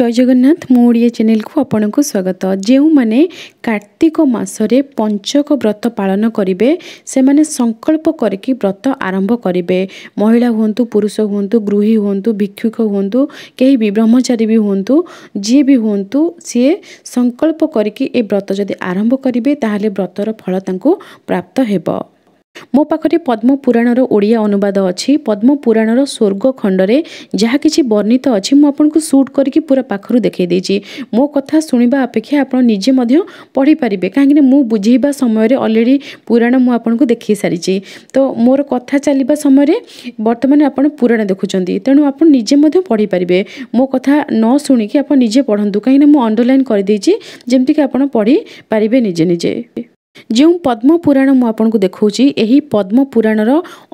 ଜୟ ଜଗନ୍ନାଥ ମୁଁ ଓଡ଼ିଆ ଚ୍ୟାନେଲକୁ ଆପଣଙ୍କୁ ସ୍ୱାଗତ ଯେଉଁମାନେ କାର୍ତ୍ତିକ ମାସରେ ପଞ୍ଚକ ବ୍ରତ ପାଳନ କରିବେ ସେମାନେ ସଂକଳ୍ପ କରିକି ବ୍ରତ ଆରମ୍ଭ କରିବେ ମହିଳା ହୁଅନ୍ତୁ ପୁରୁଷ ହୁଅନ୍ତୁ ଗୃହୀ ହୁଅନ୍ତୁ ଭିକ୍ଷୁକ ହୁଅନ୍ତୁ କେହି ବି ବ୍ରହ୍ମଚାରୀ ବି ହୁଅନ୍ତୁ ଯିଏ ବି ହୁଅନ୍ତୁ ସିଏ ସଂକଳ୍ପ କରିକି ଏ ବ୍ରତ ଯଦି ଆରମ୍ଭ କରିବେ ତାହେଲେ ବ୍ରତର ଫଳ ତାଙ୍କୁ ପ୍ରାପ୍ତ ହେବ ମୋ ପାଖରେ ପଦ୍ମ ପୁରାଣର ଓଡ଼ିଆ ଅନୁବାଦ ଅଛି ପଦ୍ମ ପୁରାଣର ସ୍ୱର୍ଗ ଖଣ୍ଡରେ ଯାହା କିଛି ବର୍ଣ୍ଣିତ ଅଛି ମୁଁ ଆପଣଙ୍କୁ ସୁଟ୍ କରିକି ପୁରା ପାଖରୁ ଦେଖାଇ ଦେଇଛି ମୋ କଥା ଶୁଣିବା ଅପେକ୍ଷା ଆପଣ ନିଜେ ମଧ୍ୟ ପଢ଼ିପାରିବେ କାହିଁକିନା ମୁଁ ବୁଝେଇବା ସମୟରେ ଅଲରେଡ଼ି ପୁରାଣ ମୁଁ ଆପଣଙ୍କୁ ଦେଖାଇ ସାରିଛି ତ ମୋର କଥା ଚାଲିବା ସମୟରେ ବର୍ତ୍ତମାନ ଆପଣ ପୁରାଣ ଦେଖୁଛନ୍ତି ତେଣୁ ଆପଣ ନିଜେ ମଧ୍ୟ ପଢ଼ିପାରିବେ ମୋ କଥା ନ ଶୁଣିକି ଆପଣ ନିଜେ ପଢ଼ନ୍ତୁ କାହିଁକିନା ମୁଁ ଅଣ୍ଡରଲାଇନ୍ କରିଦେଇଛି ଯେମିତିକି ଆପଣ ପଢ଼ିପାରିବେ ନିଜେ ନିଜେ ଯେଉଁ ପଦ୍ମପୁରାଣ ମୁଁ ଆପଣଙ୍କୁ ଦେଖାଉଛି ଏହି ପଦ୍ମପୁରାଣର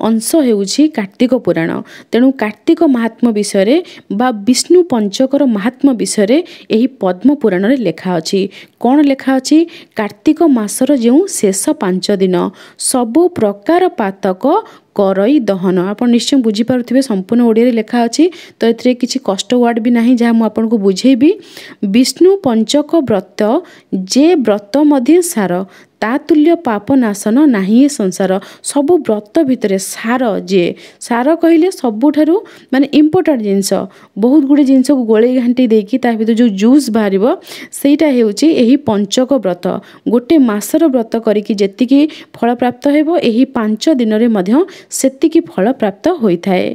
ଅଂଶ ହେଉଛି କାର୍ତ୍ତିକ ପୁରାଣ ତେଣୁ କାର୍ତ୍ତିକ ମହାତ୍ମା ବିଷୟରେ ବା ବିଷ୍ଣୁ ପଞ୍ଚକର ମହାତ୍ମା ବିଷୟରେ ଏହି ପଦ୍ମପୁରାଣରେ ଲେଖା ଅଛି କ'ଣ ଲେଖା ଅଛି କାର୍ତ୍ତିକ ମାସର ଯେଉଁ ଶେଷ ପାଞ୍ଚ ଦିନ ସବୁ ପ୍ରକାର ପାତକ କରଇ ଦହନ ଆପଣ ନିଶ୍ଚୟ ବୁଝିପାରୁଥିବେ ସମ୍ପୂର୍ଣ୍ଣ ଓଡ଼ିଆରେ ଲେଖା ଅଛି ତ ଏଥିରେ କିଛି କଷ୍ଟ ୱାର୍ଡ଼ ବି ନାହିଁ ଯାହା ମୁଁ ଆପଣଙ୍କୁ ବୁଝେଇବି ବିଷ୍ଣୁ ପଞ୍ଚକ ବ୍ରତ ଯେ ବ୍ରତ ମଧ୍ୟ ସାର ତା ତୁଲ୍ୟ ପାପ ନାଶନ ନାହିଁ ଏ ସଂସାର ସବୁ ବ୍ରତ ଭିତରେ ସାର ଯିଏ ସାର କହିଲେ ସବୁଠାରୁ ମାନେ ଇମ୍ପୋର୍ଟାଣ୍ଟ ଜିନିଷ ବହୁତ ଗୁଡ଼ିଏ ଜିନିଷକୁ ଗୋଳେଇ ଘାଣ୍ଟି ଦେଇକି ତା ଭିତରେ ଯେଉଁ ଜୁସ୍ ବାହାରିବ ସେଇଟା ହେଉଛି ଏହି ପଞ୍ଚକ ବ୍ରତ ଗୋଟେ ମାସର ବ୍ରତ କରିକି ଯେତିକି ଫଳପ୍ରାପ୍ତ ହେବ ଏହି ପାଞ୍ଚ ଦିନରେ ମଧ୍ୟ ସେତିକି ଫଳପ୍ରାପ୍ତ ହୋଇଥାଏ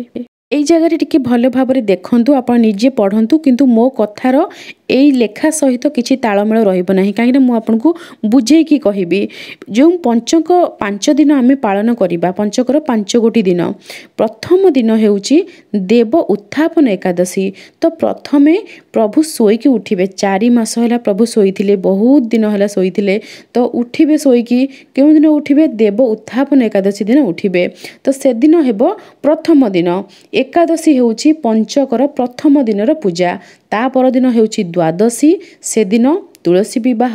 এই জায়গাটি ଟିକେ ଭଲ ଭାବରେ ଦେଖନ୍ତୁ ଆପଣ ନିଜେ ପଢ଼ନ୍ତୁ କିନ୍ତୁ ମୋ କଥାର ଏଇ ଲେଖା ସହିତ କିଛି ତାଳମେଳ ରହିବ ନାହିଁ କାହିଁକିନା ମୁଁ ଆପଣଙ୍କୁ ବୁଝେଇକି କହିବି ଯେଉଁ ପଞ୍ଚକ ପାଞ୍ଚ ଦିନ ଆମେ ପାଳନ କରିବା ପଞ୍ଚକର ପାଞ୍ଚ ଗୋଟି ଦିନ ପ୍ରଥମ ଦିନ ହେଉଛି ଦେବ ଉତ୍ଥାପନ ଏକାଦଶୀ ତ ପ୍ରଥମେ ପ୍ରଭୁ ଶୋଇକି ଉଠିବେ ଚାରି ମାସ ହେଲା ପ୍ରଭୁ ଶୋଇଥିଲେ ବହୁତ ଦିନ ହେଲା ଶୋଇଥିଲେ ତ ଉଠିବେ ଶୋଇକି କେଉଁ ଦିନ ଉଠିବେ ଦେବ ଉତ୍ଥାପନ ଏକାଦଶୀ ଦିନ ଉଠିବେ ତ ସେଦିନ ହେବ ପ୍ରଥମ ଦିନ ଏକାଦଶୀ ହେଉଛି ପଞ୍ଚକର ପ୍ରଥମ ଦିନର ପୂଜା ତା ପରଦିନ ହେଉଛି ଦ୍ୱାଦଶୀ ସେଦିନ ତୁଳସୀ ବିବାହ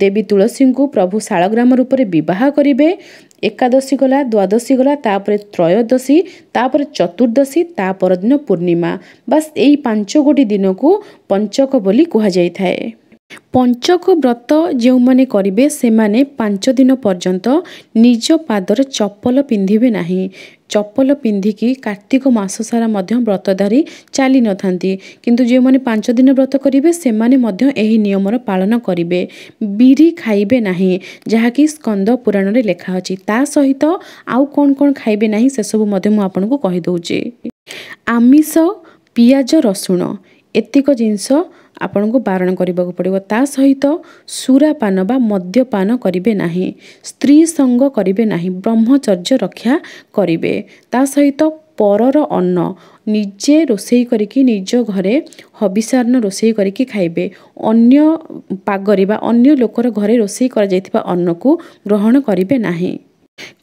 ଦେବୀ ତୁଳସୀଙ୍କୁ ପ୍ରଭୁ ଶାଳଗ୍ରାମ ରୂପରେ ବିବାହ କରିବେ ଏକାଦଶୀ ଗଲା ଦ୍ୱାଦଶୀ ଗଲା ତାପରେ ତ୍ରୟୋଦଶୀ ତାପରେ ଚତୁର୍ଦ୍ଦଶୀ ତା ପରଦିନ ପୂର୍ଣ୍ଣିମା ବାସ୍ ଏଇ ପାଞ୍ଚ ଗୋଟି ଦିନକୁ ପଞ୍ଚକ ବୋଲି କୁହାଯାଇଥାଏ ପଞ୍ଚକ ବ୍ରତ ଯେଉଁମାନେ କରିବେ ସେମାନେ ପାଞ୍ଚ ଦିନ ପର୍ଯ୍ୟନ୍ତ ନିଜ ପାଦରେ ଚପଲ ପିନ୍ଧିବେ ନାହିଁ ଚପଲ ପିନ୍ଧିକି କାର୍ତ୍ତିକ ମାସ ସାରା ମଧ୍ୟ ବ୍ରତଧାରୀ ଚାଲିନଥାନ୍ତି କିନ୍ତୁ ଯେଉଁମାନେ ପାଞ୍ଚ ଦିନ ବ୍ରତ କରିବେ ସେମାନେ ମଧ୍ୟ ଏହି ନିୟମର ପାଳନ କରିବେ ବିରି ଖାଇବେ ନାହିଁ ଯାହାକି ସ୍କନ୍ଦ ପୁରାଣରେ ଲେଖା ଅଛି ତା ସହିତ ଆଉ କ'ଣ କ'ଣ ଖାଇବେ ନାହିଁ ସେସବୁ ମଧ୍ୟ ମୁଁ ଆପଣଙ୍କୁ କହିଦେଉଛି ଆମିଷ ପିଆଜ ରସୁଣ ଏତିକ ଜିନିଷ ଆପଣଙ୍କୁ ବାରଣ କରିବାକୁ ପଡ଼ିବ ତା ସହିତ ସୁରାପାନ ବା ମଦ୍ୟପାନ କରିବେ ନାହିଁ ସ୍ତ୍ରୀ ସଙ୍ଗ କରିବେ ନାହିଁ ବ୍ରହ୍ମଚର୍ଯ୍ୟ ରକ୍ଷା କରିବେ ତା ସହିତ ପରର ଅନ୍ନ ନିଜେ ରୋଷେଇ କରିକି ନିଜ ଘରେ ହବିଷାର୍ଣ୍ଣ ରୋଷେଇ କରିକି ଖାଇବେ ଅନ୍ୟ ପାଗରେ ବା ଅନ୍ୟ ଲୋକର ଘରେ ରୋଷେଇ କରାଯାଇଥିବା ଅନ୍ନକୁ ଗ୍ରହଣ କରିବେ ନାହିଁ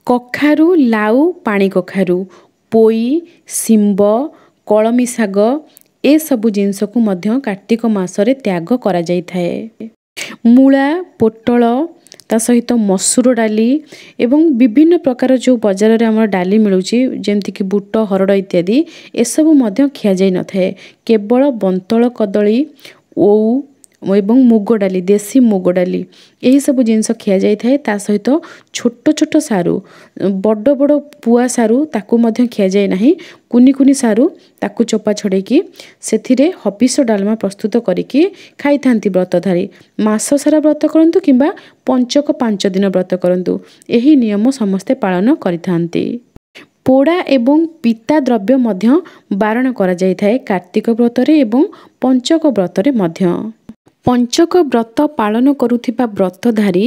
କଖାରୁ ଲାଉ ପାଣି କଖାରୁ ପୋଇ ଶିମ୍ବ କଳମୀ ଶାଗ ଏସବୁ ଜିନିଷକୁ ମଧ୍ୟ କାର୍ତ୍ତିକ ମାସରେ ତ୍ୟାଗ କରାଯାଇଥାଏ ମୂଳା ପୋଟଳ ତା ସହିତ ମସୁର ଡାଲି ଏବଂ ବିଭିନ୍ନ ପ୍ରକାର ଯେଉଁ ବଜାରରେ ଆମର ଡାଲି ମିଳୁଛି ଯେମିତିକି ବୁଟ ହରଡ଼ ଇତ୍ୟାଦି ଏସବୁ ମଧ୍ୟ ଖିଆଯାଇନଥାଏ କେବଳ ବନ୍ତଳ କଦଳୀ ଓଉ ଏବଂ ମୁଗ ଡାଲି ଦେଶୀ ମୁଗ ଡାଲି ଏହିସବୁ ଜିନିଷ ଖିଆଯାଇଥାଏ ତା ସହିତ ଛୋଟ ଛୋଟ ସାରୁ ବଡ଼ ବଡ଼ ପୁଆ ସାରୁ ତାକୁ ମଧ୍ୟ ଖିଆଯାଏ ନାହିଁ କୁନି କୁନି ସାରୁ ତାକୁ ଚୋପା ଛଡ଼େଇକି ସେଥିରେ ହପିଷ ଡାଲମା ପ୍ରସ୍ତୁତ କରିକି ଖାଇଥାନ୍ତି ବ୍ରତଧାରୀ ମାସ ସାରା ବ୍ରତ କରନ୍ତୁ କିମ୍ବା ପଞ୍ଚକ ପାଞ୍ଚ ଦିନ ବ୍ରତ କରନ୍ତୁ ଏହି ନିୟମ ସମସ୍ତେ ପାଳନ କରିଥାନ୍ତି ପୋଡ଼ା ଏବଂ ପିତା ଦ୍ରବ୍ୟ ମଧ୍ୟ ବାରଣ କରାଯାଇଥାଏ କାର୍ତ୍ତିକ ବ୍ରତରେ ଏବଂ ପଞ୍ଚକ ବ୍ରତରେ ମଧ୍ୟ ପଞ୍ଚକ ବ୍ରତ ପାଳନ କରୁଥିବା ବ୍ରତଧାରୀ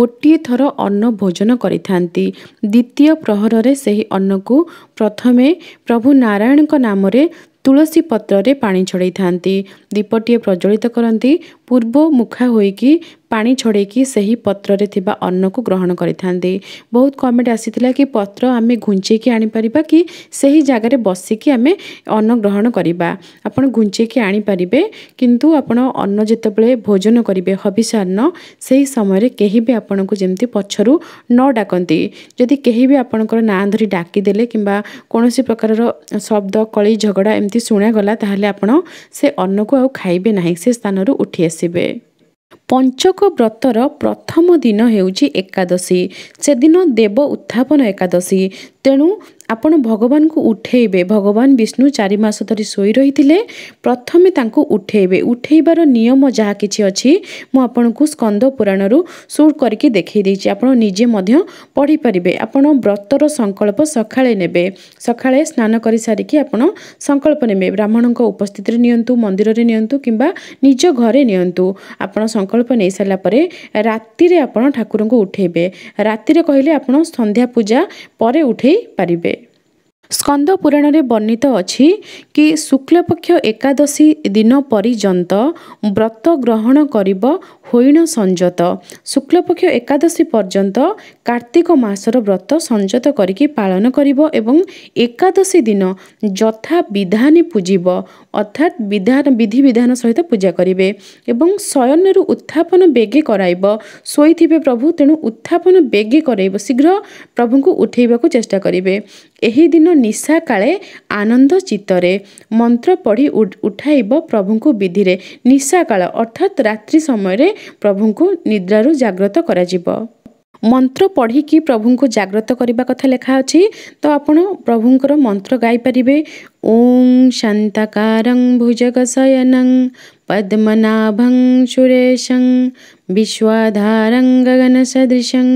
ଗୋଟିଏ ଥର ଅନ୍ନ ଭୋଜନ କରିଥାନ୍ତି ଦ୍ୱିତୀୟ ପ୍ରହରରେ ସେହି ଅନ୍ନକୁ ପ୍ରଥମେ ପ୍ରଭୁ ନାରାୟଣଙ୍କ ନାମରେ ତୁଳସୀ ପତ୍ରରେ ପାଣି ଛଡ଼େଇଥାନ୍ତି ଦୀପଟିଏ ପ୍ରଜ୍ୱଳିତ କରନ୍ତି ପୂର୍ବ ମୁଖା ହୋଇକି ପାଣି ଛଡ଼େଇକି ସେହି ପତ୍ରରେ ଥିବା ଅନ୍ନକୁ ଗ୍ରହଣ କରିଥାନ୍ତି ବହୁତ କମେଣ୍ଟ ଆସିଥିଲା କି ପତ୍ର ଆମେ ଘୁଞ୍ଚେଇକି ଆଣିପାରିବା କି ସେହି ଜାଗାରେ ବସିକି ଆମେ ଅନ୍ନ ଗ୍ରହଣ କରିବା ଆପଣ ଘୁଞ୍ଚେଇକି ଆଣିପାରିବେ କିନ୍ତୁ ଆପଣ ଅନ୍ନ ଯେତେବେଳେ ଭୋଜନ କରିବେ ହବିଷାନ୍ନ ସେହି ସମୟରେ କେହି ବି ଆପଣଙ୍କୁ ଯେମିତି ପଛରୁ ନ ଡାକନ୍ତି ଯଦି କେହି ବି ଆପଣଙ୍କର ନାଁ ଧରି ଡାକିଦେଲେ କିମ୍ବା କୌଣସି ପ୍ରକାରର ଶବ୍ଦ କଳି ଝଗଡ଼ା ଏମିତି ଶୁଣାଗଲା ତାହେଲେ ଆପଣ ସେ ଅନ୍ନକୁ ଆଉ ଖାଇବେ ନାହିଁ ସେ ସ୍ଥାନରୁ ଉଠି ଆସିବେ ପଞ୍ଚକ ବ୍ରତର ପ୍ରଥମ ଦିନ ହେଉଛି ଏକାଦଶୀ ସେଦିନ ଦେବ ଉତ୍ଥାପନ ଏକାଦଶୀ ତେଣୁ ଆପଣ ଭଗବାନଙ୍କୁ ଉଠାଇବେ ଭଗବାନ ବିଷ୍ଣୁ ଚାରି ମାସ ଧରି ଶୋଇ ରହିଥିଲେ ପ୍ରଥମେ ତାଙ୍କୁ ଉଠାଇବେ ଉଠାଇବାର ନିୟମ ଯାହା କିଛି ଅଛି ମୁଁ ଆପଣଙ୍କୁ ସ୍କନ୍ଦ ପୁରାଣରୁ ସୁଟ୍ କରିକି ଦେଖାଇ ଦେଇଛି ଆପଣ ନିଜେ ମଧ୍ୟ ପଢ଼ିପାରିବେ ଆପଣ ବ୍ରତର ସଂକଳ୍ପ ସକାଳେ ନେବେ ସକାଳେ ସ୍ନାନ କରିସାରିକି ଆପଣ ସଂକଳ୍ପ ନେବେ ବ୍ରାହ୍ମଣଙ୍କ ଉପସ୍ଥିତିରେ ନିଅନ୍ତୁ ମନ୍ଦିରରେ ନିଅନ୍ତୁ କିମ୍ବା ନିଜ ଘରେ ନିଅନ୍ତୁ ଆପଣ ସଂକଳ୍ପ ନେଇସାରିଲା ପରେ ରାତିରେ ଆପଣ ଠାକୁରଙ୍କୁ ଉଠାଇବେ ରାତିରେ କହିଲେ ଆପଣ ସନ୍ଧ୍ୟା ପୂଜା ପରେ ଉଠାଇ paripé. ସ୍କନ୍ଦ ପୁରାଣରେ ବର୍ଣ୍ଣିତ ଅଛି କି ଶୁକ୍ଳପକ୍ଷ ଏକାଦଶୀ ଦିନ ପର୍ଯ୍ୟନ୍ତ ବ୍ରତ ଗ୍ରହଣ କରିବ ହୋଇଣ ସଂଯତ ଶୁକ୍ଳପକ୍ଷ ଏକାଦଶୀ ପର୍ଯ୍ୟନ୍ତ କାର୍ତ୍ତିକ ମାସର ବ୍ରତ ସଂଯତ କରିକି ପାଳନ କରିବ ଏବଂ ଏକାଦଶୀ ଦିନ ଯଥା ବିଧାନେ ପୂଜିବ ଅର୍ଥାତ୍ ବିଧାନ ବିଧିବିଧାନ ସହିତ ପୂଜା କରିବେ ଏବଂ ଶୟନରୁ ଉତ୍ଥାପନ ବେଗେ କରାଇବ ଶୋଇଥିବେ ପ୍ରଭୁ ତେଣୁ ଉତ୍ଥାପନ ବେଗେ କରାଇବ ଶୀଘ୍ର ପ୍ରଭୁଙ୍କୁ ଉଠାଇବାକୁ ଚେଷ୍ଟା କରିବେ ଏହି ଦିନ ନିଶାକାଳେ ଆନନ୍ଦ ଚିତ୍ତରେ ମନ୍ତ୍ର ପଢ଼ି ଉଠାଇବ ପ୍ରଭୁଙ୍କୁ ବିଧିରେ ନିଶାକାଳ ଅର୍ଥାତ୍ ରାତ୍ରି ସମୟରେ ପ୍ରଭୁଙ୍କୁ ନିଦ୍ରାରୁ ଜାଗ୍ରତ କରାଯିବ ମନ୍ତ୍ର ପଢ଼ିକି ପ୍ରଭୁଙ୍କୁ ଜାଗ୍ରତ କରିବା କଥା ଲେଖା ଅଛି ତ ଆପଣ ପ୍ରଭୁଙ୍କର ମନ୍ତ୍ର ଗାଇପାରିବେ ଓଂ ଶାନ୍ତାକାରଂ ଭୁଜଗ ଶୟନଂ पद्मनाभं सुरेशं विश्वाधारंगगन गगनसदृशं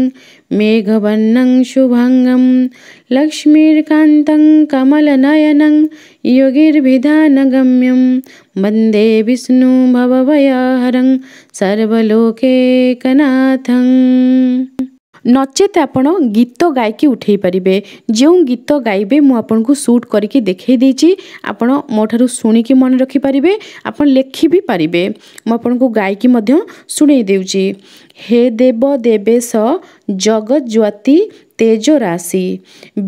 मेघवर्णं शुभाङ्गं लक्ष्मीकान्तं कमलनयनं योगिर्भिधानगम्यं वन्दे विष्णु भवभयहरं सर्वलोकेकनाथम् ନଚେତ ଆପଣ ଗୀତ ଗାଇକି ଉଠାଇ ପାରିବେ ଯେଉଁ ଗୀତ ଗାଇବେ ମୁଁ ଆପଣଙ୍କୁ ସୁଟ୍ କରିକି ଦେଖାଇ ଦେଇଛି ଆପଣ ମୋ ଠାରୁ ଶୁଣିକି ମନେ ରଖିପାରିବେ ଆପଣ ଲେଖି ବି ପାରିବେ ମୁଁ ଆପଣଙ୍କୁ ଗାଇକି ମଧ୍ୟ ଶୁଣାଇ ଦେଉଛି ହେ ଦେବ ଦେବେଶ ଜଗତ ଜ୍ୟୋତି ତେଜ ରାଶି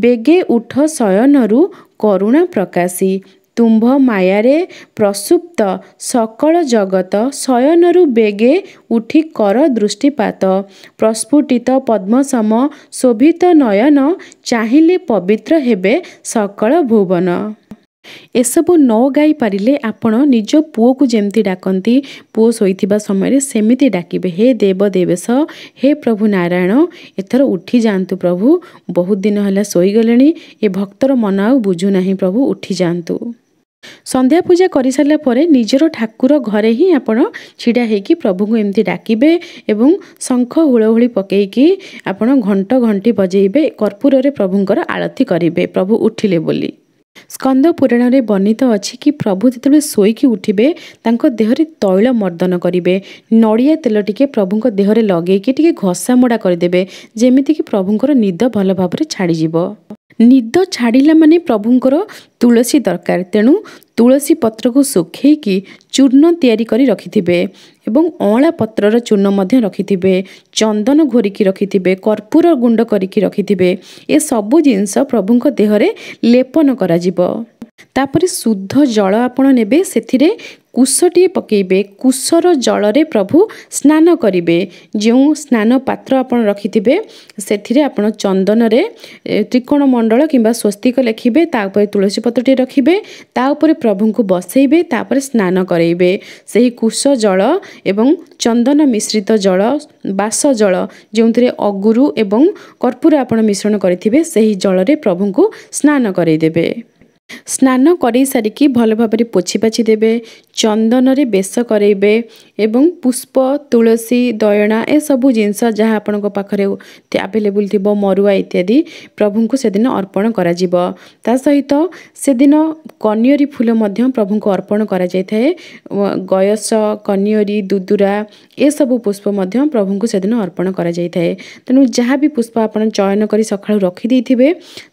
ବେଗେ ଉଠ ଶୟନରୁ କରୁଣା ପ୍ରକାଶୀ ତୁମ୍ଭ ମାୟାରେ ପ୍ରସୁପ୍ତ ସକଳ ଜଗତ ଶୟନରୁ ବେଗେ ଉଠି କର ଦୃଷ୍ଟିପାତ ପ୍ରସ୍ଫୁଟିତ ପଦ୍ମସମ ଶୋଭିତ ନୟନ ଚାହିଁଲେ ପବିତ୍ର ହେବେ ସକଳ ଭୁବନ ଏସବୁ ନ ଗାଇ ପାରିଲେ ଆପଣ ନିଜ ପୁଅକୁ ଯେମିତି ଡାକନ୍ତି ପୁଅ ଶୋଇଥିବା ସମୟରେ ସେମିତି ଡାକିବେ ହେ ଦେବ ଦେବେଶ ହେ ପ୍ରଭୁ ନାରାୟଣ ଏଥର ଉଠି ଯାଆନ୍ତୁ ପ୍ରଭୁ ବହୁତ ଦିନ ହେଲା ଶୋଇଗଲେଣି ଏ ଭକ୍ତର ମନ ଆଉ ବୁଝୁନାହିଁ ପ୍ରଭୁ ଉଠି ଯାଆନ୍ତୁ ସନ୍ଧ୍ୟା ପୂଜା କରିସାରିଲା ପରେ ନିଜର ଠାକୁର ଘରେ ହିଁ ଆପଣ ଛିଡ଼ା ହେଇକି ପ୍ରଭୁଙ୍କୁ ଏମିତି ଡାକିବେ ଏବଂ ଶଙ୍ଖ ହୁଳହୁଳି ପକାଇକି ଆପଣ ଘଣ୍ଟ ଘଣ୍ଟି ବଜେଇବେ କର୍ପୂରରେ ପ୍ରଭୁଙ୍କର ଆଳତି କରିବେ ପ୍ରଭୁ ଉଠିଲେ ବୋଲି ସ୍କନ୍ଦ ପୁରାଣରେ ବର୍ଣ୍ଣିତ ଅଛି କି ପ୍ରଭୁ ଯେତେବେଳେ ଶୋଇକି ଉଠିବେ ତାଙ୍କ ଦେହରେ ତୈଳ ମର୍ଦ୍ଦନ କରିବେ ନଡ଼ିଆ ତେଲ ଟିକେ ପ୍ରଭୁଙ୍କ ଦେହରେ ଲଗେଇକି ଟିକେ ଘଷାମୋଡ଼ା କରିଦେବେ ଯେମିତିକି ପ୍ରଭୁଙ୍କର ନିଦ ଭଲ ଭାବରେ ଛାଡ଼ିଯିବ ନିଦ ଛାଡ଼ିଲା ମାନେ ପ୍ରଭୁଙ୍କର ତୁଳସୀ ଦରକାର ତେଣୁ ତୁଳସୀ ପତ୍ରକୁ ଶୁଖେଇକି ଚୂର୍ଣ୍ଣ ତିଆରି କରି ରଖିଥିବେ ଏବଂ ଅଁଳା ପତ୍ରର ଚୂର୍ଣ୍ଣ ମଧ୍ୟ ରଖିଥିବେ ଚନ୍ଦନ ଘୋରିକି ରଖିଥିବେ କର୍ପୂର ଗୁଣ୍ଡ କରିକି ରଖିଥିବେ ଏସବୁ ଜିନିଷ ପ୍ରଭୁଙ୍କ ଦେହରେ ଲେପନ କରାଯିବ ତାପରେ ଶୁଦ୍ଧ ଜଳ ଆପଣ ନେବେ ସେଥିରେ କୁଶଟିଏ ପକାଇବେ କୁଶର ଜଳରେ ପ୍ରଭୁ ସ୍ନାନ କରିବେ ଯେଉଁ ସ୍ନାନ ପାତ୍ର ଆପଣ ରଖିଥିବେ ସେଥିରେ ଆପଣ ଚନ୍ଦନରେ ତ୍ରିକୋଣ ମଣ୍ଡଳ କିମ୍ବା ସ୍ୱସ୍ତିକ ଲେଖିବେ ତା ଉପରେ ତୁଳସୀ ପତ୍ରଟିଏ ରଖିବେ ତା ଉପରେ ପ୍ରଭୁଙ୍କୁ ବସାଇବେ ତାପରେ ସ୍ନାନ କରାଇବେ ସେହି କୁଶ ଜଳ ଏବଂ ଚନ୍ଦନ ମିଶ୍ରିତ ଜଳ ବାସ ଜଳ ଯେଉଁଥିରେ ଅଗୁରୁ ଏବଂ କର୍ପୂର ଆପଣ ମିଶ୍ରଣ କରିଥିବେ ସେହି ଜଳରେ ପ୍ରଭୁଙ୍କୁ ସ୍ନାନ କରାଇଦେବେ স্নান করাই সারিকি ভালো ভাবে পোছিপাছি দেবে চন্দনরে বেশ করাইবে এবং পুষ্প তুলসী দয়না এসবু জিনিস যা আপনার পাখে আভেলেবুল থিব মরুয়া ইত্যাদি প্রভুঙ্কু সেদিন অর্পণ করা যাব তা সহিত সেদিন কনিয়রি ফুল মধ্যে প্রভুঙ্কু অর্পণ করা যাই থাকে গয়স কনিয়রি দুদুরা এসবু পুষ্প মধ্যে প্রভুঙ্কু সেদিন অর্পণ করা যাই থাকে তেমন যা বি পুষ্প আপনার চয়ন করে সকাল রখিদে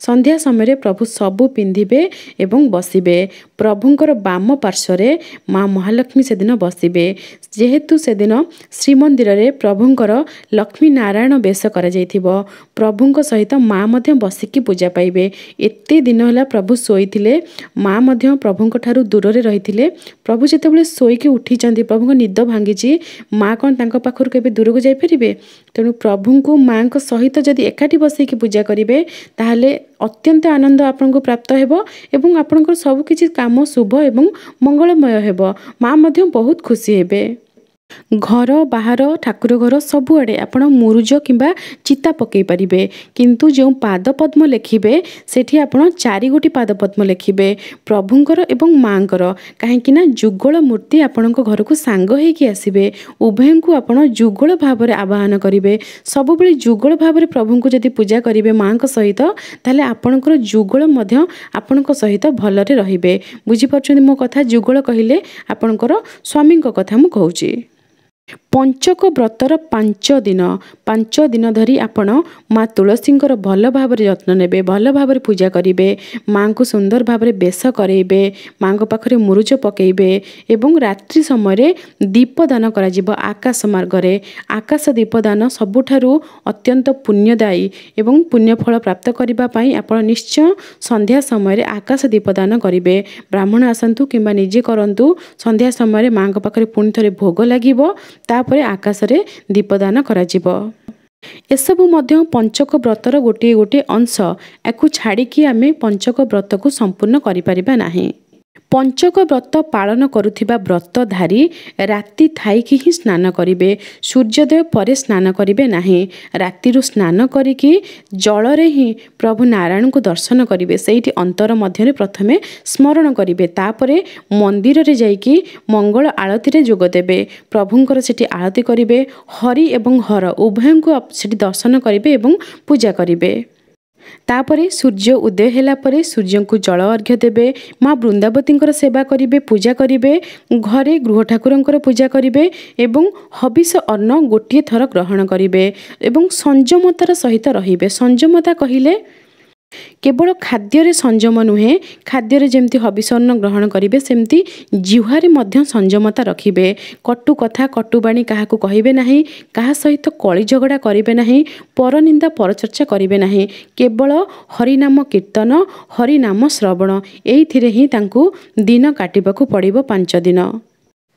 সন্ধ্যা সময় প্রভু সবু পিঁধিবে ଏବଂ ବସିବେ ପ୍ରଭୁଙ୍କର ବାମ ପାର୍ଶ୍ୱରେ ମା ମହାଲକ୍ଷ୍ମୀ ସେଦିନ ବସିବେ ଯେହେତୁ ସେଦିନ ଶ୍ରୀମନ୍ଦିରରେ ପ୍ରଭୁଙ୍କର ଲକ୍ଷ୍ମୀ ନାରାୟଣ ବେଶ କରାଯାଇଥିବ ପ୍ରଭୁଙ୍କ ସହିତ ମା ମଧ୍ୟ ବସିକି ପୂଜା ପାଇବେ ଏତେ ଦିନ ହେଲା ପ୍ରଭୁ ଶୋଇଥିଲେ ମା ମଧ୍ୟ ପ୍ରଭୁଙ୍କ ଠାରୁ ଦୂରରେ ରହିଥିଲେ ପ୍ରଭୁ ଯେତେବେଳେ ଶୋଇକି ଉଠିଛନ୍ତି ପ୍ରଭୁଙ୍କ ନିଦ ଭାଙ୍ଗିଛି ମା କ'ଣ ତାଙ୍କ ପାଖରୁ କେବେ ଦୂରକୁ ଯାଇପାରିବେ ତେଣୁ ପ୍ରଭୁଙ୍କୁ ମାଆଙ୍କ ସହିତ ଯଦି ଏକାଠି ବସିକି ପୂଜା କରିବେ ତାହେଲେ ଅତ୍ୟନ୍ତ ଆନନ୍ଦ ଆପଣଙ୍କୁ ପ୍ରାପ୍ତ ହେବ ଏବଂ ଆପଣଙ୍କର ସବୁକିଛି କାମ ଶୁଭ ଏବଂ ମଙ୍ଗଳମୟ ହେବ ମା' ମଧ୍ୟ ବହୁତ ଖୁସି ହେବେ ଘର ବାହାର ଠାକୁର ଘର ସବୁଆଡ଼େ ଆପଣ ମୁରୁଜ କିମ୍ବା ଚିତା ପକାଇ ପାରିବେ କିନ୍ତୁ ଯେଉଁ ପାଦପଦ୍ମ ଲେଖିବେ ସେଠି ଆପଣ ଚାରିଗୋଟି ପାଦପଦ୍ମ ଲେଖିବେ ପ୍ରଭୁଙ୍କର ଏବଂ ମାଆଙ୍କର କାହିଁକିନା ଯୁଗଳ ମୂର୍ତ୍ତି ଆପଣଙ୍କ ଘରକୁ ସାଙ୍ଗ ହୋଇକି ଆସିବେ ଉଭୟଙ୍କୁ ଆପଣ ଯୁଗଳ ଭାବରେ ଆବାହନ କରିବେ ସବୁବେଳେ ଯୁଗଳ ଭାବରେ ପ୍ରଭୁଙ୍କୁ ଯଦି ପୂଜା କରିବେ ମାଆଙ୍କ ସହିତ ତାହେଲେ ଆପଣଙ୍କର ଯୁଗଳ ମଧ୍ୟ ଆପଣଙ୍କ ସହିତ ଭଲରେ ରହିବେ ବୁଝିପାରୁଛନ୍ତି ମୋ କଥା ଯୁଗଳ କହିଲେ ଆପଣଙ୍କର ସ୍ୱାମୀଙ୍କ କଥା ମୁଁ କହୁଛି you ପଞ୍ଚକ ବ୍ରତର ପାଞ୍ଚ ଦିନ ପାଞ୍ଚ ଦିନ ଧରି ଆପଣ ମା' ତୁଳସୀଙ୍କର ଭଲ ଭାବରେ ଯତ୍ନ ନେବେ ଭଲ ଭାବରେ ପୂଜା କରିବେ ମାଆଙ୍କୁ ସୁନ୍ଦର ଭାବରେ ବେଶ କରେଇବେ ମାଆଙ୍କ ପାଖରେ ମୁରୁଜ ପକେଇବେ ଏବଂ ରାତ୍ରି ସମୟରେ ଦୀପଦାନ କରାଯିବ ଆକାଶ ମାର୍ଗରେ ଆକାଶ ଦୀପଦାନ ସବୁଠାରୁ ଅତ୍ୟନ୍ତ ପୁଣ୍ୟଦାୟୀ ଏବଂ ପୁଣ୍ୟ ଫଳ ପ୍ରାପ୍ତ କରିବା ପାଇଁ ଆପଣ ନିଶ୍ଚୟ ସନ୍ଧ୍ୟା ସମୟରେ ଆକାଶ ଦୀପଦାନ କରିବେ ବ୍ରାହ୍ମଣ ଆସନ୍ତୁ କିମ୍ବା ନିଜେ କରନ୍ତୁ ସନ୍ଧ୍ୟା ସମୟରେ ମାଆଙ୍କ ପାଖରେ ପୁଣି ଥରେ ଭୋଗ ଲାଗିବ ତା ତାପରେ ଆକାଶରେ ଦୀପଦାନ କରାଯିବ ଏସବୁ ମଧ୍ୟ ପଞ୍ଚକ ବ୍ରତର ଗୋଟିଏ ଗୋଟିଏ ଅଂଶ ଏହାକୁ ଛାଡ଼ିକି ଆମେ ପଞ୍ଚକ ବ୍ରତକୁ ସମ୍ପୂର୍ଣ୍ଣ କରିପାରିବା ନାହିଁ ପଞ୍ଚକ ବ୍ରତ ପାଳନ କରୁଥିବା ବ୍ରତଧାରୀ ରାତି ଥାଇକି ହିଁ ସ୍ନାନ କରିବେ ସୂର୍ଯ୍ୟୋଦୟ ପରେ ସ୍ନାନ କରିବେ ନାହିଁ ରାତିରୁ ସ୍ନାନ କରିକି ଜଳରେ ହିଁ ପ୍ରଭୁ ନାରାୟଣଙ୍କୁ ଦର୍ଶନ କରିବେ ସେଇଠି ଅନ୍ତର ମଧ୍ୟରେ ପ୍ରଥମେ ସ୍ମରଣ କରିବେ ତାପରେ ମନ୍ଦିରରେ ଯାଇକି ମଙ୍ଗଳ ଆଳତୀରେ ଯୋଗ ଦେବେ ପ୍ରଭୁଙ୍କର ସେଠି ଆଳତୀ କରିବେ ହରି ଏବଂ ହର ଉଭୟଙ୍କୁ ସେଠି ଦର୍ଶନ କରିବେ ଏବଂ ପୂଜା କରିବେ ତାପରେ ସୂର୍ଯ୍ୟ ଉଦୟ ହେଲା ପରେ ସୂର୍ଯ୍ୟଙ୍କୁ ଜଳ ଅର୍ଘ୍ୟ ଦେବେ ମା ବୃନ୍ଦାବତୀଙ୍କର ସେବା କରିବେ ପୂଜା କରିବେ ଘରେ ଗୃହ ଠାକୁରଙ୍କର ପୂଜା କରିବେ ଏବଂ ହବିଷ ଅନ୍ନ ଗୋଟିଏ ଥର ଗ୍ରହଣ କରିବେ ଏବଂ ସଂଯମତାର ସହିତ ରହିବେ ସଂଯମତା କହିଲେ କେବଳ ଖାଦ୍ୟରେ ସଂଯମ ନୁହେଁ ଖାଦ୍ୟରେ ଯେମିତି ହବିଷର୍ଣ୍ଣ ଗ୍ରହଣ କରିବେ ସେମିତି ଜିହ୍ୱାରେ ମଧ୍ୟ ସଂଯମତା ରଖିବେ କଟୁ କଥା କଟୁବାଣୀ କାହାକୁ କହିବେ ନାହିଁ କାହା ସହିତ କଳି ଝଗଡ଼ା କରିବେ ନାହିଁ ପରନିନ୍ଦା ପରଚର୍ଚ୍ଚା କରିବେ ନାହିଁ କେବଳ ହରିନାମ କୀର୍ତ୍ତନ ହରିନାମ ଶ୍ରବଣ ଏଇଥିରେ ହିଁ ତାଙ୍କୁ ଦିନ କାଟିବାକୁ ପଡ଼ିବ ପାଞ୍ଚ ଦିନ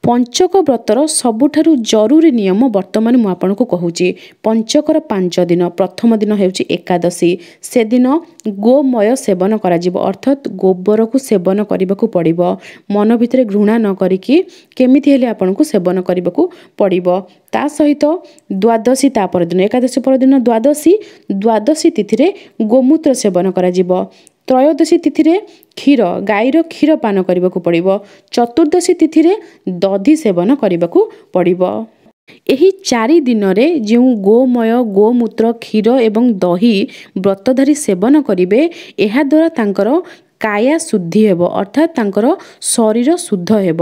ପଞ୍ଚକ ବ୍ରତର ସବୁଠାରୁ ଜରୁରୀ ନିୟମ ବର୍ତ୍ତମାନ ମୁଁ ଆପଣଙ୍କୁ କହୁଛି ପଞ୍ଚକର ପାଞ୍ଚ ଦିନ ପ୍ରଥମ ଦିନ ହେଉଛି ଏକାଦଶୀ ସେଦିନ ଗୋମୟ ସେବନ କରାଯିବ ଅର୍ଥାତ୍ ଗୋବରକୁ ସେବନ କରିବାକୁ ପଡ଼ିବ ମନ ଭିତରେ ଘୃଣା ନ କରିକି କେମିତି ହେଲେ ଆପଣଙ୍କୁ ସେବନ କରିବାକୁ ପଡ଼ିବ ତା ସହିତ ଦ୍ୱାଦଶୀ ତା ପରଦିନ ଏକାଦଶୀ ପରଦିନ ଦ୍ୱାଦଶୀ ଦ୍ୱାଦଶୀ ତିଥିରେ ଗୋମୂତ୍ର ସେବନ କରାଯିବ ତ୍ରୟୋଦଶୀ ତିଥିରେ କ୍ଷୀର ଗାଈର କ୍ଷୀର ପାନ କରିବାକୁ ପଡ଼ିବ ଚତୁର୍ଦ୍ଦଶୀ ତିଥିରେ ଦଧି ସେବନ କରିବାକୁ ପଡ଼ିବ ଏହି ଚାରି ଦିନରେ ଯେଉଁ ଗୋମୟ ଗୋମୂତ୍ର କ୍ଷୀର ଏବଂ ଦହି ବ୍ରତ ଧରି ସେବନ କରିବେ ଏହାଦ୍ୱାରା ତାଙ୍କର କାୟା ଶୁଦ୍ଧି ହେବ ଅର୍ଥାତ୍ ତାଙ୍କର ଶରୀର ଶୁଦ୍ଧ ହେବ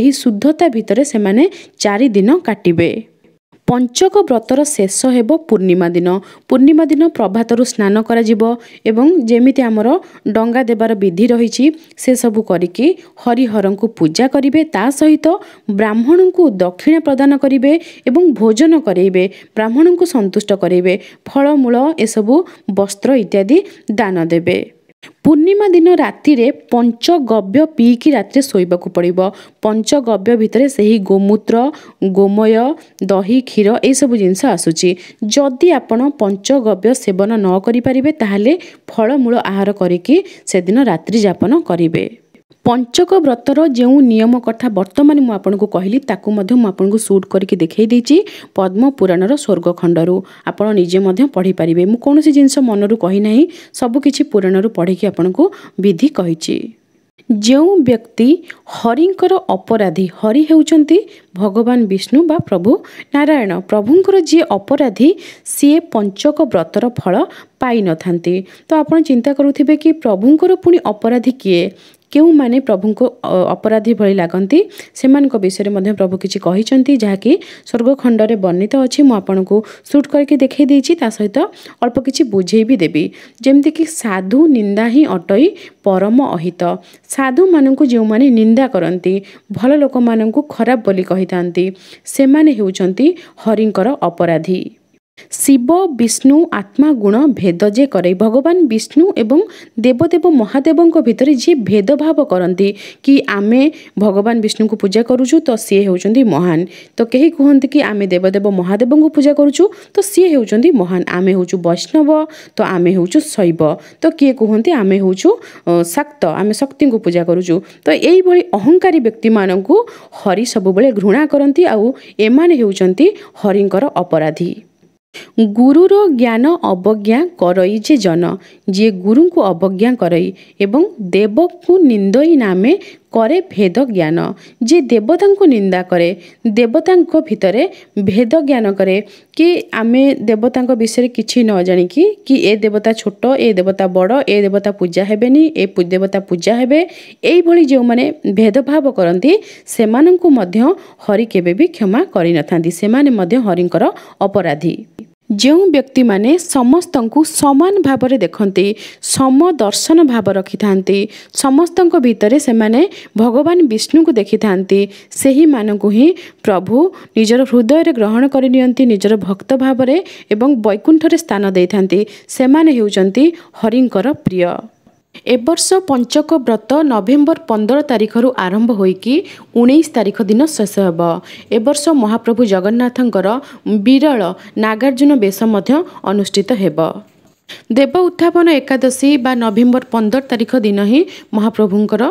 ଏହି ଶୁଦ୍ଧତା ଭିତରେ ସେମାନେ ଚାରିଦିନ କାଟିବେ ପଞ୍ଚକ ବ୍ରତର ଶେଷ ହେବ ପୂର୍ଣ୍ଣିମା ଦିନ ପୂର୍ଣ୍ଣିମା ଦିନ ପ୍ରଭାତରୁ ସ୍ନାନ କରାଯିବ ଏବଂ ଯେମିତି ଆମର ଡଙ୍ଗା ଦେବାର ବିଧି ରହିଛି ସେସବୁ କରିକି ହରିହରଙ୍କୁ ପୂଜା କରିବେ ତା ସହିତ ବ୍ରାହ୍ମଣଙ୍କୁ ଦକ୍ଷିଣା ପ୍ରଦାନ କରିବେ ଏବଂ ଭୋଜନ କରାଇବେ ବ୍ରାହ୍ମଣଙ୍କୁ ସନ୍ତୁଷ୍ଟ କରାଇବେ ଫଳମୂଳ ଏସବୁ ବସ୍ତ୍ର ଇତ୍ୟାଦି ଦାନ ଦେବେ ପୂର୍ଣ୍ଣିମା ଦିନ ରାତିରେ ପଞ୍ଚଗବ୍ୟ ପିଇକି ରାତିରେ ଶୋଇବାକୁ ପଡ଼ିବ ପଞ୍ଚଗବ୍ୟ ଭିତରେ ସେହି ଗୋମୂତ୍ର ଗୋମୟ ଦହି କ୍ଷୀର ଏହିସବୁ ଜିନିଷ ଆସୁଛି ଯଦି ଆପଣ ପଞ୍ଚଗବ୍ୟ ସେବନ ନ କରିପାରିବେ ତାହେଲେ ଫଳମୂଳ ଆହାର କରିକି ସେଦିନ ରାତ୍ରିଯାପନ କରିବେ ପଞ୍ଚକ ବ୍ରତର ଯେଉଁ ନିୟମ କଥା ବର୍ତ୍ତମାନ ମୁଁ ଆପଣଙ୍କୁ କହିଲି ତାକୁ ମଧ୍ୟ ମୁଁ ଆପଣଙ୍କୁ ସୁଟ୍ କରିକି ଦେଖାଇ ଦେଇଛି ପଦ୍ମ ପୁରାଣର ସ୍ୱର୍ଗଖଣ୍ଡରୁ ଆପଣ ନିଜେ ମଧ୍ୟ ପଢ଼ିପାରିବେ ମୁଁ କୌଣସି ଜିନିଷ ମନରୁ କହିନାହିଁ ସବୁକିଛି ପୁରାଣରୁ ପଢ଼ିକି ଆପଣଙ୍କୁ ବିଧି କହିଛି ଯେଉଁ ବ୍ୟକ୍ତି ହରିଙ୍କର ଅପରାଧୀ ହରି ହେଉଛନ୍ତି ଭଗବାନ ବିଷ୍ଣୁ ବା ପ୍ରଭୁ ନାରାୟଣ ପ୍ରଭୁଙ୍କର ଯିଏ ଅପରାଧୀ ସିଏ ପଞ୍ଚକ ବ୍ରତର ଫଳ ପାଇନଥାନ୍ତି ତ ଆପଣ ଚିନ୍ତା କରୁଥିବେ କି ପ୍ରଭୁଙ୍କର ପୁଣି ଅପରାଧୀ କିଏ କେଉଁମାନେ ପ୍ରଭୁଙ୍କୁ ଅପରାଧୀ ଭଳି ଲାଗନ୍ତି ସେମାନଙ୍କ ବିଷୟରେ ମଧ୍ୟ ପ୍ରଭୁ କିଛି କହିଛନ୍ତି ଯାହାକି ସ୍ୱର୍ଗଖଣ୍ଡରେ ବର୍ଣ୍ଣିତ ଅଛି ମୁଁ ଆପଣଙ୍କୁ ସୁଟ୍ କରିକି ଦେଖାଇ ଦେଇଛି ତା ସହିତ ଅଳ୍ପ କିଛି ବୁଝେଇ ବି ଦେବି ଯେମିତିକି ସାଧୁ ନିନ୍ଦା ହିଁ ଅଟଇ ପରମ ଅହିତ ସାଧୁମାନଙ୍କୁ ଯେଉଁମାନେ ନିନ୍ଦା କରନ୍ତି ଭଲ ଲୋକମାନଙ୍କୁ ଖରାପ ବୋଲି କହିଥାନ୍ତି ସେମାନେ ହେଉଛନ୍ତି ହରିଙ୍କର ଅପରାଧୀ ଶିବ ବିଷ୍ଣୁ ଆତ୍ମାଗୁଣ ଭେଦ ଯେ କରେ ଭଗବାନ ବିଷ୍ଣୁ ଏବଂ ଦେବଦେବ ମହାଦେବଙ୍କ ଭିତରେ ଯିଏ ଭେଦଭାବ କରନ୍ତି କି ଆମେ ଭଗବାନ ବିଷ୍ଣୁଙ୍କୁ ପୂଜା କରୁଛୁ ତ ସିଏ ହେଉଛନ୍ତି ମହାନ ତ କେହି କୁହନ୍ତି କି ଆମେ ଦେବଦେବ ମହାଦେବଙ୍କୁ ପୂଜା କରୁଛୁ ତ ସିଏ ହେଉଛନ୍ତି ମହାନ ଆମେ ହେଉଛୁ ବୈଷ୍ଣବ ତ ଆମେ ହେଉଛୁ ଶୈବ ତ କିଏ କୁହନ୍ତି ଆମେ ହେଉଛୁ ଶାକ୍ତ ଆମେ ଶକ୍ତିଙ୍କୁ ପୂଜା କରୁଛୁ ତ ଏଇଭଳି ଅହଙ୍କାରୀ ବ୍ୟକ୍ତିମାନଙ୍କୁ ହରି ସବୁବେଳେ ଘୃଣା କରନ୍ତି ଆଉ ଏମାନେ ହେଉଛନ୍ତି ହରିଙ୍କର ଅପରାଧୀ ଗୁରୁର ଜ୍ଞାନ ଅବଜ୍ଞା କରଇ ଯେ ଜନ ଯିଏ ଗୁରୁଙ୍କୁ ଅବଜ୍ଞା କରଇ ଏବଂ ଦେବକୁ ନିନ୍ଦଇ ନାମେ କରେ ଭେଦ ଜ୍ଞାନ ଯିଏ ଦେବତାଙ୍କୁ ନିନ୍ଦା କରେ ଦେବତାଙ୍କ ଭିତରେ ଭେଦ ଜ୍ଞାନ କରେ କି ଆମେ ଦେବତାଙ୍କ ବିଷୟରେ କିଛି ନ ଜାଣିକି କି ଏ ଦେବତା ଛୋଟ ଏ ଦେବତା ବଡ଼ ଏ ଦେବତା ପୂଜା ହେବେନି ଏ ଦେବତା ପୂଜା ହେବେ ଏଇଭଳି ଯେଉଁମାନେ ଭେଦଭାବ କରନ୍ତି ସେମାନଙ୍କୁ ମଧ୍ୟ ହରି କେବେ ବି କ୍ଷମା କରିନଥାନ୍ତି ସେମାନେ ମଧ୍ୟ ହରିଙ୍କର ଅପରାଧୀ ଯେଉଁ ବ୍ୟକ୍ତିମାନେ ସମସ୍ତଙ୍କୁ ସମାନ ଭାବରେ ଦେଖନ୍ତି ସମଦର୍ଶନ ଭାବ ରଖିଥାନ୍ତି ସମସ୍ତଙ୍କ ଭିତରେ ସେମାନେ ଭଗବାନ ବିଷ୍ଣୁଙ୍କୁ ଦେଖିଥାନ୍ତି ସେହିମାନଙ୍କୁ ହିଁ ପ୍ରଭୁ ନିଜର ହୃଦୟରେ ଗ୍ରହଣ କରିନିଅନ୍ତି ନିଜର ଭକ୍ତ ଭାବରେ ଏବଂ ବୈକୁଣ୍ଠରେ ସ୍ଥାନ ଦେଇଥାନ୍ତି ସେମାନେ ହେଉଛନ୍ତି ହରିଙ୍କର ପ୍ରିୟ ଏବର୍ଷ ପଞ୍ଚକ ବ୍ରତ ନଭେମ୍ବର ପନ୍ଦର ତାରିଖରୁ ଆରମ୍ଭ ହୋଇକି ଉଣେଇଶ ତାରିଖ ଦିନ ଶେଷ ହେବ ଏବର୍ଷ ମହାପ୍ରଭୁ ଜଗନ୍ନାଥଙ୍କର ବିରଳ ନାଗାର୍ଜୁନ ବେଶ ମଧ୍ୟ ଅନୁଷ୍ଠିତ ହେବ ଦେବ ଉତ୍ଥାପନ ଏକାଦଶୀ ବା ନଭେମ୍ବର ପନ୍ଦର ତାରିଖ ଦିନ ହିଁ ମହାପ୍ରଭୁଙ୍କର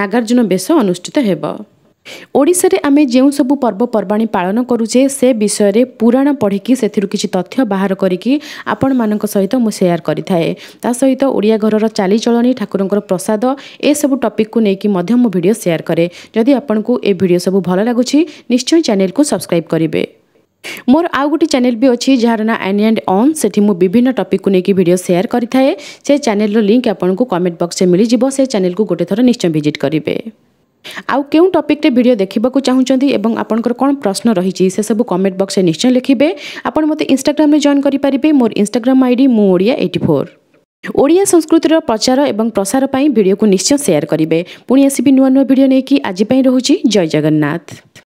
ନାଗାର୍ଜୁନ ବେଶ ଅନୁଷ୍ଠିତ ହେବ ଓଡ଼ିଶାରେ ଆମେ ଯେଉଁ ସବୁ ପର୍ବପର୍ବାଣି ପାଳନ କରୁଛେ ସେ ବିଷୟରେ ପୁରାଣ ପଢ଼ିକି ସେଥିରୁ କିଛି ତଥ୍ୟ ବାହାର କରିକି ଆପଣମାନଙ୍କ ସହିତ ମୁଁ ସେୟାର କରିଥାଏ ତା ସହିତ ଓଡ଼ିଆ ଘରର ଚାଲିଚଳଣି ଠାକୁରଙ୍କର ପ୍ରସାଦ ଏସବୁ ଟପିକ୍କୁ ନେଇକି ମଧ୍ୟ ମୁଁ ଭିଡ଼ିଓ ସେୟାର କରେ ଯଦି ଆପଣଙ୍କୁ ଏ ଭିଡ଼ିଓ ସବୁ ଭଲ ଲାଗୁଛି ନିଶ୍ଚୟ ଚ୍ୟାନେଲକୁ ସବସ୍କ୍ରାଇବ୍ କରିବେ ମୋର ଆଉ ଗୋଟେ ଚ୍ୟାନେଲ୍ ବି ଅଛି ଯାହାର ନାଁ ଆନ୍ ଆଣ୍ଡ ଅନ୍ ସେଠି ମୁଁ ବିଭିନ୍ନ ଟପିକ୍କୁ ନେଇକି ଭିଡ଼ିଓ ସେୟାର କରିଥାଏ ସେ ଚ୍ୟାନେଲ୍ର ଲିଙ୍କ୍ ଆପଣଙ୍କୁ କମେଣ୍ଟ ବକ୍ସରେ ମିଳିଯିବ ସେ ଚ୍ୟାନେଲ୍କୁ ଗୋଟେ ଥର ନିଶ୍ଚୟ ଭିଜିଟ୍ କରିବେ ଆଉ କେଉଁ ଟପିକ୍ରେ ଭିଡ଼ିଓ ଦେଖିବାକୁ ଚାହୁଁଛନ୍ତି ଏବଂ ଆପଣଙ୍କର କ'ଣ ପ୍ରଶ୍ନ ରହିଛି ସେସବୁ କମେଣ୍ଟ ବକ୍ସରେ ନିଶ୍ଚୟ ଲେଖିବେ ଆପଣ ମୋତେ ଇନଷ୍ଟାଗ୍ରାମରେ ଜଏନ୍ କରିପାରିବେ ମୋର ଇନଷ୍ଟାଗ୍ରାମ ଆଇଡ଼ି ମୁଁ ଓଡ଼ିଆ ଏଇଟି ଫୋର୍ ଓଡ଼ିଆ ସଂସ୍କୃତିର ପ୍ରଚାର ଏବଂ ପ୍ରସାର ପାଇଁ ଭିଡ଼ିଓକୁ ନିଶ୍ଚୟ ସେୟାର କରିବେ ପୁଣି ଆସିବି ନୂଆ ନୂଆ ଭିଡ଼ିଓ ନେଇକି ଆଜି ପାଇଁ ରହୁଛି ଜୟ ଜଗନ୍ନାଥ